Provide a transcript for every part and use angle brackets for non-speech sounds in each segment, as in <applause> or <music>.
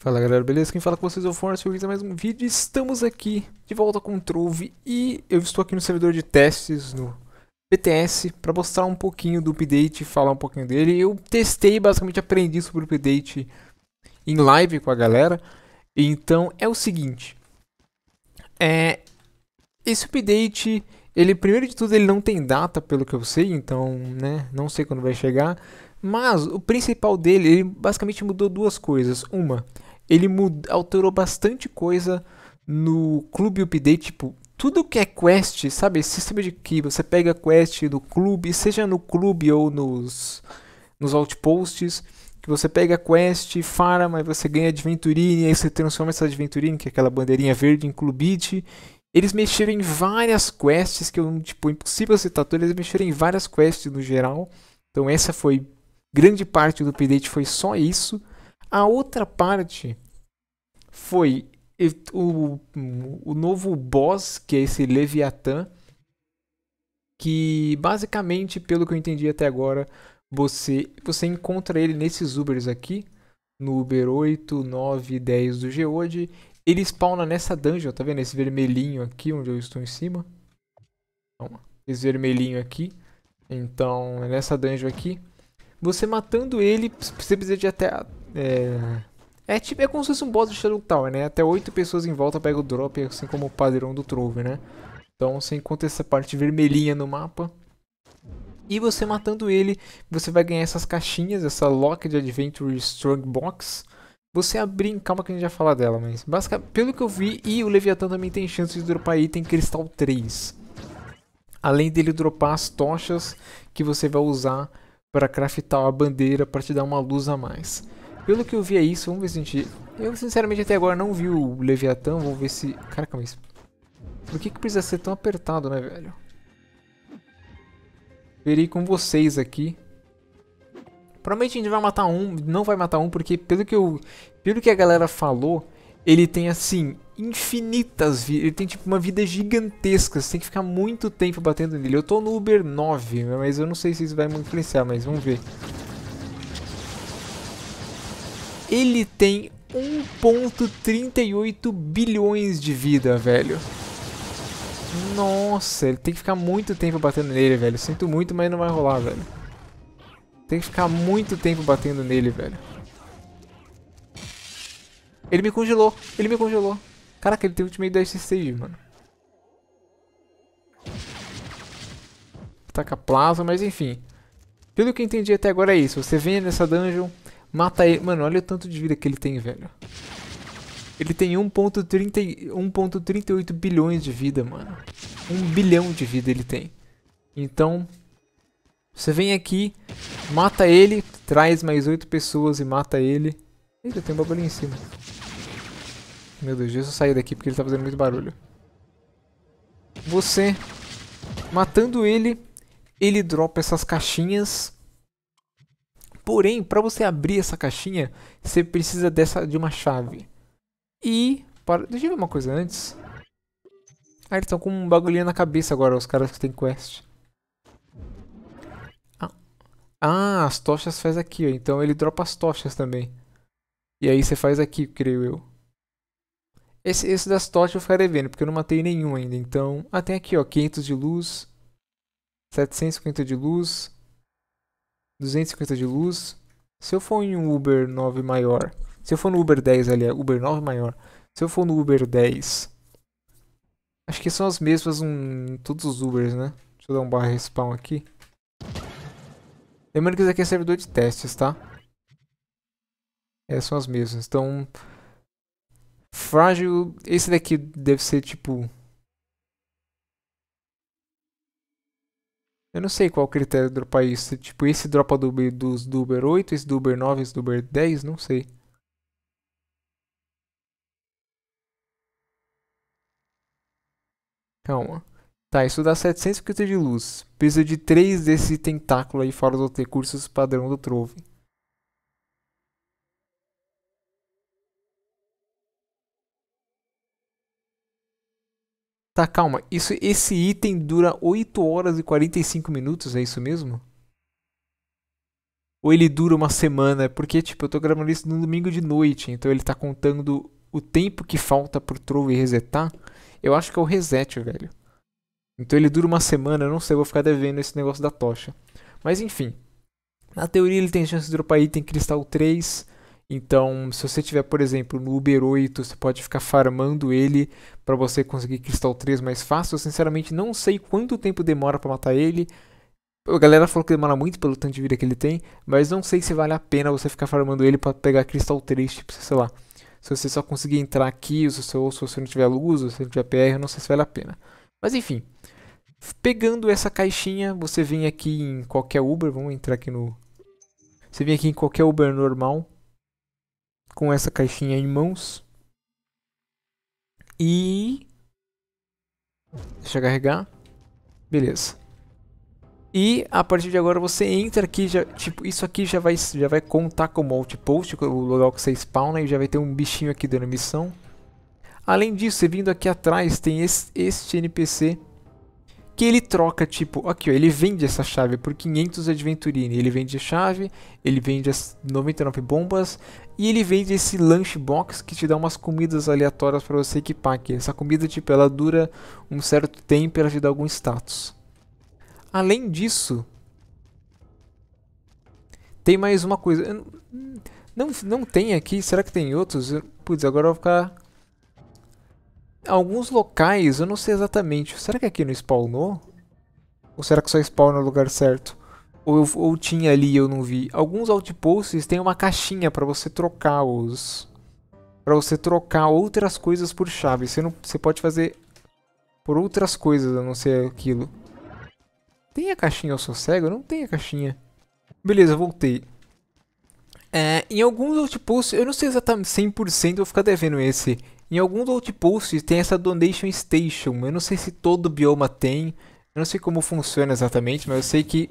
Fala galera, beleza? Quem fala com vocês é o Force, e hoje é mais um vídeo. Estamos aqui de volta com o Trove e eu estou aqui no servidor de testes no BTS para mostrar um pouquinho do update e falar um pouquinho dele. Eu testei, basicamente aprendi sobre o update em live com a galera. Então é o seguinte, é, esse update, ele primeiro de tudo ele não tem data pelo que eu sei, então né, não sei quando vai chegar. Mas o principal dele, ele basicamente mudou duas coisas. Uma, ele mud, alterou bastante coisa no clube update, tipo, tudo que é quest, sabe, sistema de que você pega quest do clube, seja no clube ou nos nos outposts, que você pega quest, farma, você ganha adventurine, aí você transforma essa adventurine, que é aquela bandeirinha verde em clubite. Eles mexeram em várias quests que eu tipo impossível citar todas, eles mexeram em várias quests no geral. Então essa foi grande parte do update foi só isso. A outra parte foi o, o novo boss, que é esse Leviatã, que basicamente, pelo que eu entendi até agora, você, você encontra ele nesses Ubers aqui, no Uber 8, 9 10 do Geode. Ele spawna nessa dungeon, tá vendo? Esse vermelhinho aqui, onde eu estou em cima. Esse vermelhinho aqui. Então, é nessa dungeon aqui. Você matando ele, você precisa de até é... É tipo, é como se fosse um boss de Shadow Tower, né? Até oito pessoas em volta pegam o drop, assim como o padrão do Trove, né? Então você encontra essa parte vermelhinha no mapa. E você matando ele, você vai ganhar essas caixinhas, essa Locked Adventure Strong Box. Você abrir, calma que a gente já fala dela, mas basicamente, pelo que eu vi, e o Leviathan também tem chance de dropar item Cristal 3. Além dele dropar as tochas que você vai usar para craftar a bandeira para te dar uma luz a mais. Pelo que eu vi é isso, vamos ver se a gente... Eu sinceramente até agora não vi o Leviatã, vamos ver se... Caraca, mas... Por que que precisa ser tão apertado, né, velho? Verei com vocês aqui. Provavelmente a gente vai matar um, não vai matar um, porque pelo que eu... Pelo que a galera falou, ele tem assim, infinitas vidas. Ele tem tipo uma vida gigantesca. Você tem que ficar muito tempo batendo nele. Eu tô no Uber 9, mas eu não sei se isso vai me influenciar, mas vamos ver ele tem 1.38 bilhões de vida, velho. Nossa, ele tem que ficar muito tempo batendo nele, velho. Sinto muito, mas não vai rolar, velho. Tem que ficar muito tempo batendo nele, velho. Ele me congelou. Ele me congelou. Caraca, ele tem o ultimate da save, mano. Taca plasma, mas enfim. Pelo que eu entendi até agora é isso. Você vem nessa dungeon, Mata ele. Mano, olha o tanto de vida que ele tem, velho. Ele tem 1.38 bilhões de vida, mano. 1 bilhão de vida ele tem. Então, você vem aqui, mata ele, traz mais 8 pessoas e mata ele. Eita, tem um bagulho em cima. Meu Deus, deixa eu sair daqui porque ele tá fazendo muito barulho. Você, matando ele, ele dropa essas caixinhas Porém, para você abrir essa caixinha, você precisa dessa de uma chave. E para... deixa eu ver uma coisa antes. Ah, eles estão com um bagulhinho na cabeça agora, os caras que tem quest. Ah. ah, as tochas faz aqui, ó. Então ele dropa as tochas também. E aí você faz aqui, creio eu. Esse, esse das tochas eu ficarei vendo, porque eu não matei nenhum ainda. Então, ah, tem aqui, ó, 500 de luz. 750 de luz. 250 de luz. Se eu for em um Uber 9 maior, se eu for no Uber 10 ali, é Uber 9 maior. Se eu for no Uber 10, acho que são as mesmas todos os Ubers, né? Deixa eu dar um barra respawn aqui. Lembrando que isso aqui é servidor de testes, tá? Essas é, são as mesmas. Então, frágil, esse daqui deve ser tipo Eu não sei qual o critério dropar isso. Tipo, esse dropa do, dos do Uber 8, esse do Uber 9, esse do Uber 10, não sei. Calma. Tá, isso dá 700 kg de luz. Precisa de 3 desse tentáculo aí fora dos recursos padrão do Trove. Tá, calma. Isso, esse item dura 8 horas e 45 minutos, é isso mesmo? Ou ele dura uma semana? Porque, tipo, eu tô gravando isso no domingo de noite, então ele tá contando o tempo que falta pro Trove resetar. Eu acho que é o reset, velho. Então ele dura uma semana, eu não sei, eu vou ficar devendo esse negócio da tocha. Mas enfim. Na teoria ele tem chance de dropar item cristal 3. Então, se você tiver, por exemplo, no Uber 8, você pode ficar farmando ele para você conseguir Cristal 3 mais fácil. Eu sinceramente não sei quanto tempo demora para matar ele. A galera falou que demora muito pelo tanto de vida que ele tem, mas não sei se vale a pena você ficar farmando ele para pegar Cristal 3, tipo, sei lá. Se você só conseguir entrar aqui, ou se você, não tiver luz, ou se não tiver PR, não sei se vale a pena. Mas enfim, pegando essa caixinha, você vem aqui em qualquer Uber, vamos entrar aqui no... Você vem aqui em qualquer Uber normal, com essa caixinha em mãos. E. Deixa eu carregar. Beleza. E a partir de agora você entra aqui, já, tipo, isso aqui já vai, já vai contar como outpost, o local que você spawna e já vai ter um bichinho aqui dando missão. Além disso, você vindo aqui atrás, tem esse, este NPC que ele troca, tipo, aqui, ó, ele vende essa chave por 500 Adventurine, ele vende a chave, ele vende as 99 bombas e ele vende esse lunchbox que te dá umas comidas aleatórias para você equipar aqui. Essa comida, tipo, ela dura um certo tempo e ela te dá algum status. Além disso, tem mais uma coisa. Não, não tem aqui, será que tem outros? Putz, agora eu vou ficar alguns locais, eu não sei exatamente. Será que aqui não spawnou? Ou será que só spawna no lugar certo? Ou, eu, ou tinha ali e eu não vi. Alguns outposts tem uma caixinha para você trocar os... para você trocar outras coisas por chave. Você, não, você pode fazer por outras coisas, a não ser aquilo. Tem a caixinha Eu Sou Cego? Não tem a caixinha. Beleza, voltei. É, em alguns outposts, eu não sei exatamente 100%, eu vou ficar devendo esse. Em alguns outposts tem essa Donation Station. Eu não sei se todo bioma tem. Eu não sei como funciona exatamente, mas eu sei que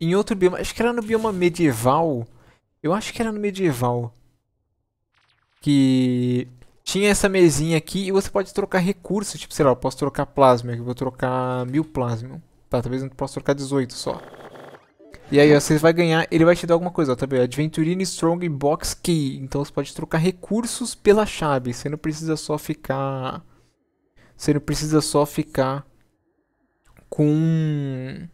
em outro bioma. Acho que era no bioma medieval. Eu acho que era no medieval. Que tinha essa mesinha aqui e você pode trocar recursos. Tipo, sei lá, eu posso trocar plasma. Eu vou trocar mil plasma. Tá, talvez eu possa trocar 18 só. E aí, vocês você vai ganhar, ele vai te dar alguma coisa, ó, tá vendo? Adventurine Strong Box Key. Então você pode trocar recursos pela chave. Você não precisa só ficar. Você não precisa só ficar com.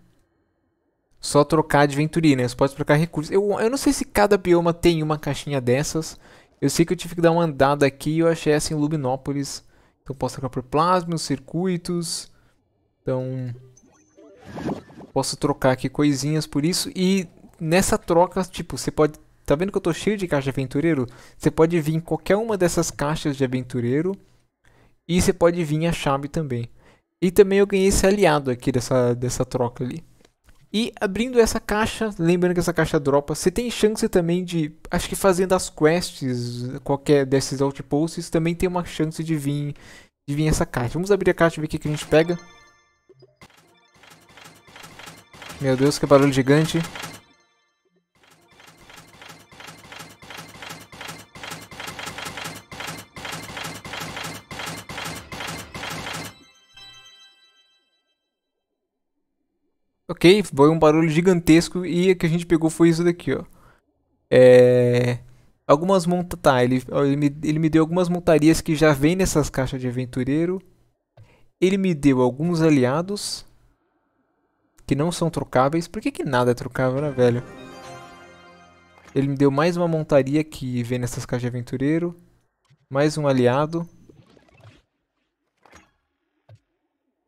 Só trocar Adventurine. Né? Você pode trocar recursos. Eu, eu não sei se cada bioma tem uma caixinha dessas. Eu sei que eu tive que dar uma andada aqui e eu achei essa em Luminópolis. Então posso trocar por plasma, circuitos. Então posso trocar aqui coisinhas por isso. E nessa troca, tipo, você pode. Tá vendo que eu tô cheio de caixa de aventureiro? Você pode vir em qualquer uma dessas caixas de aventureiro. E você pode vir a chave também. E também eu ganhei esse aliado aqui dessa, dessa troca ali. E abrindo essa caixa, lembrando que essa caixa dropa, você tem chance também de, acho que fazendo as quests, qualquer desses outposts, também tem uma chance de vir, de vir essa caixa. Vamos abrir a caixa e ver o que, que a gente pega. Meu Deus, que barulho gigante. Ok, foi um barulho gigantesco e o que a gente pegou foi isso daqui, ó. É... Algumas monta, Tá, ele, ele, me, ele me deu algumas montarias que já vem nessas caixas de aventureiro. Ele me deu alguns aliados que não são trocáveis. Por que, que nada é trocável, né, velho? Ele me deu mais uma montaria que vem nessas caixas de aventureiro. Mais um aliado.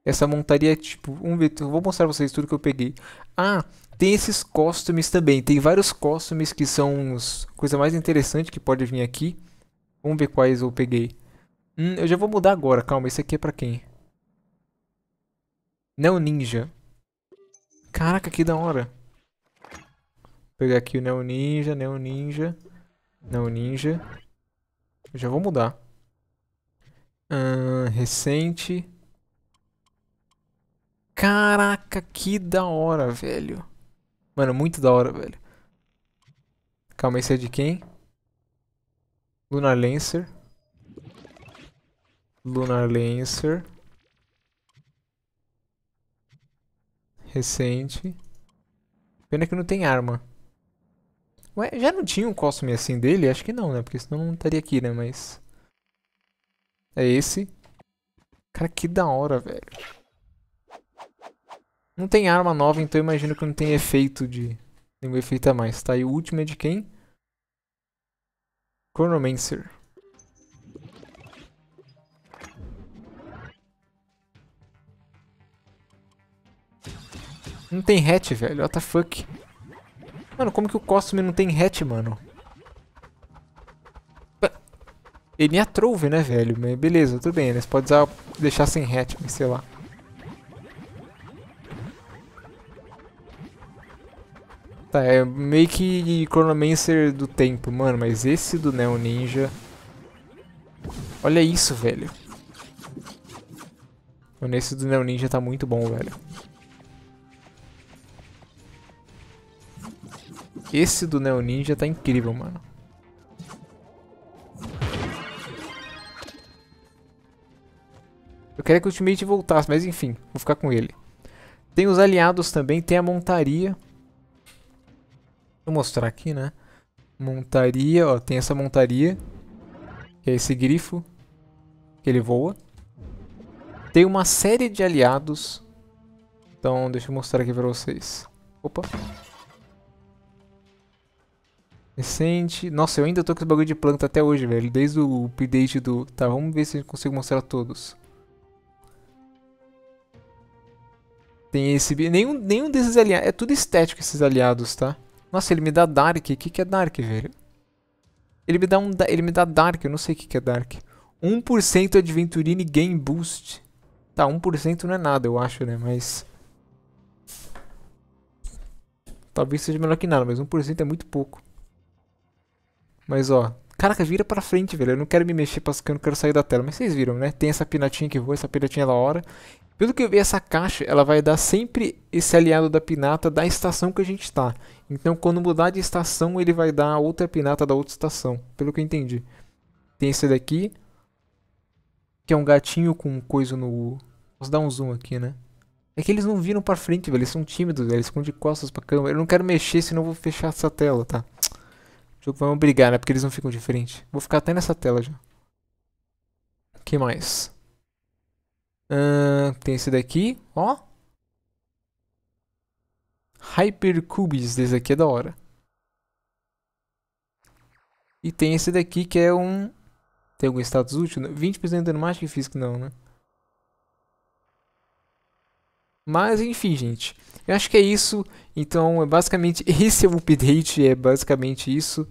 Essa montaria é tipo... Um, vou mostrar pra vocês tudo que eu peguei. Ah, tem esses costumes também. Tem vários costumes que são a coisa mais interessante que pode vir aqui. Vamos ver quais eu peguei. Hum, eu já vou mudar agora. Calma, esse aqui é pra quem? Não ninja. Caraca, que da hora. Vou pegar aqui o Neo Ninja, Neo Ninja, Neo Ninja. Eu já vou mudar. Hum, recente. Caraca, que da hora, velho. Mano, muito da hora, velho. Calma, esse é de quem? Lunar Lancer. Lunar Lancer. recente. Pena que não tem arma. Ué, já não tinha um costume assim dele? Acho que não, né? Porque senão não estaria aqui, né? Mas... É esse. Cara, que da hora, velho. Não tem arma nova, então imagino que não tem efeito de... Nenhum efeito a mais. Tá, e o último é de quem? Chronomancer. Não tem hatch, velho. What the fuck? Mano, como que o costume não tem hatch, mano? Ele é a trove, né, velho? Beleza, tudo bem. Eles podem usar, deixar sem hatch, mas sei lá. Tá, é meio que Chronomancer do tempo, mano. Mas esse do Neo Ninja... Olha isso, velho. Mano, esse do Neo Ninja tá muito bom, velho. Esse do Neo Ninja tá incrível, mano. Eu queria que o Ultimate voltasse, mas enfim, vou ficar com ele. Tem os aliados também, tem a montaria. Vou mostrar aqui, né? Montaria, ó, tem essa montaria. Que é esse grifo. Que ele voa. Tem uma série de aliados. Então, deixa eu mostrar aqui pra vocês. Opa. Recente. Nossa, eu ainda tô com esse bagulho de planta até hoje, velho. Desde o update do. Tá, vamos ver se eu consigo mostrar todos. Tem esse. Nenhum, nenhum desses aliados. É tudo estético esses aliados, tá? Nossa, ele me dá Dark. O que, que é Dark, velho? Ele me dá um. Ele me dá Dark, eu não sei o que, que é Dark. 1% Adventurine Game Boost. Tá, 1% não é nada, eu acho, né? Mas. Talvez seja melhor que nada, mas 1% é muito pouco. Mas ó, caraca, vira pra frente, velho. Eu não quero me mexer porque eu não quero sair da tela. Mas vocês viram, né? Tem essa pinatinha que voa, essa pinatinha é da hora. Pelo que eu vi, essa caixa, ela vai dar sempre esse aliado da pinata da estação que a gente está. Então, quando mudar de estação, ele vai dar outra pinata da outra estação. Pelo que eu entendi. Tem esse daqui. Que é um gatinho com coisa no... Posso dar um zoom aqui, né? É que eles não viram pra frente, velho. Eles são tímidos, velho. Eles ficam de costas pra câmera. Eu não quero mexer, senão eu vou fechar essa tela, tá? jogo vai obrigar, né? Porque eles não ficam de frente. Vou ficar até nessa tela já. que mais? Uh, tem esse daqui, ó. Hypercubes, esse aqui é da hora. E tem esse daqui que é um... Tem algum status útil? 20% de dano mágico e físico não, né? Mas enfim, gente. Eu acho que é isso. Então, é basicamente <laughs> esse é o update, é basicamente isso.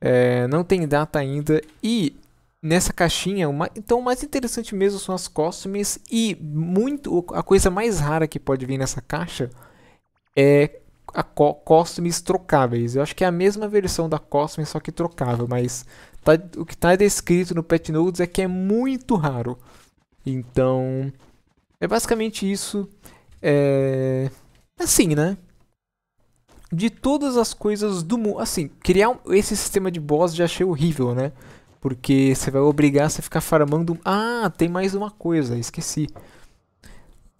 É, não tem data ainda. E nessa caixinha, uma, então o mais interessante mesmo são as costumes. E muito a coisa mais rara que pode vir nessa caixa é a co costumes trocáveis. Eu acho que é a mesma versão da costume, só que trocável. Mas tá, o que está descrito no Pet Notes é que é muito raro. Então, é basicamente isso. É... Assim, né? De todas as coisas do mundo. Assim, criar um, esse sistema de boss já achei horrível, né? Porque você vai obrigar você a ficar farmando. Ah, tem mais uma coisa, esqueci.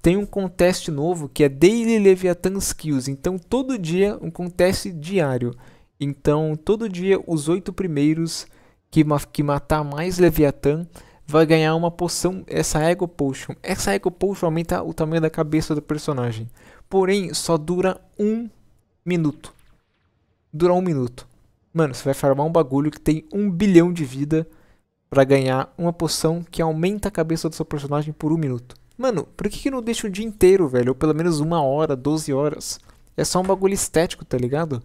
Tem um contest novo que é Daily Leviathan Skills. Então, todo dia, um contest diário. Então, todo dia, os oito primeiros que, ma que matar mais Leviathan vai ganhar uma poção, essa Ego Potion. Essa Ego Potion aumenta o tamanho da cabeça do personagem. Porém, só dura um minuto. Dura um minuto. Mano, você vai farmar um bagulho que tem um bilhão de vida para ganhar uma poção que aumenta a cabeça do seu personagem por um minuto. Mano, por que, que não deixa o dia inteiro, velho? Ou pelo menos uma hora, 12 horas? É só um bagulho estético, tá ligado?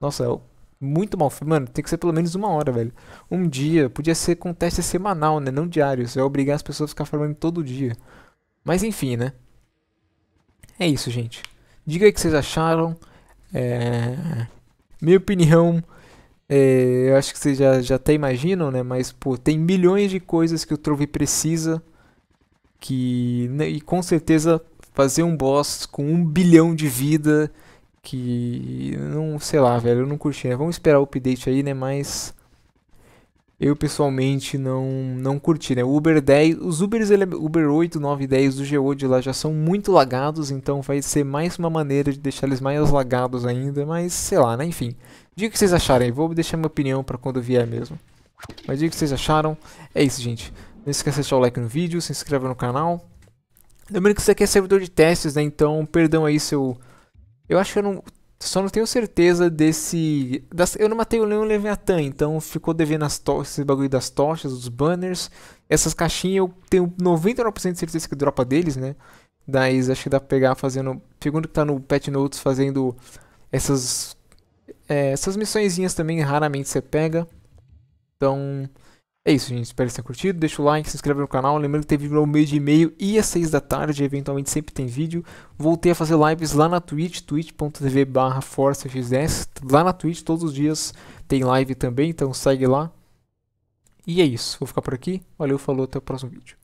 Nossa, eu é muito mal Mano, tem que ser pelo menos uma hora, velho. Um dia, podia ser com teste semanal, né? Não diário. Você vai obrigar as pessoas a ficar formando todo dia. Mas enfim, né? É isso, gente. Diga aí o que vocês acharam. É... Minha opinião. É... Eu acho que vocês já, já até imaginam, né? Mas, pô, tem milhões de coisas que o Trove precisa. Que. Né, e com certeza fazer um boss com um bilhão de vida que não sei lá, velho, eu não curti, né? Vamos esperar o update aí, né? Mas eu pessoalmente não não curti, né? O Uber 10, os Ubers é Uber 8, 9 e 10 do GO de lá já são muito lagados, então vai ser mais uma maneira de deixar eles mais lagados ainda, mas sei lá, né? Enfim. Diga o que vocês acharem, vou deixar minha opinião para quando vier mesmo. Mas diga o que vocês acharam. É isso, gente. Não esqueça de deixar o like no vídeo, se inscreva no canal. Lembrando que isso aqui é servidor de testes, né? Então, perdão aí se eu eu acho que eu não. Só não tenho certeza desse. Das, eu não matei o Leon Leviatã, então ficou devendo as esse bagulho das tochas, dos banners. Essas caixinhas eu tenho 99% de certeza que é dropa deles, né? Daí acho que dá pra pegar fazendo. Segundo que tá no Pet Notes, fazendo essas. É, essas missõezinhas também raramente você pega. Então. É isso, gente. Espero que tenham curtido. Deixa o like, se inscreve no canal. Lembrando que teve meu ao meio e meio e às seis da tarde. Eventualmente sempre tem vídeo. Voltei a fazer lives lá na Twitch, twitch.tv barra ForçaXS. Lá na Twitch, todos os dias tem live também, então segue lá. E é isso. Vou ficar por aqui. Valeu, falou, até o próximo vídeo.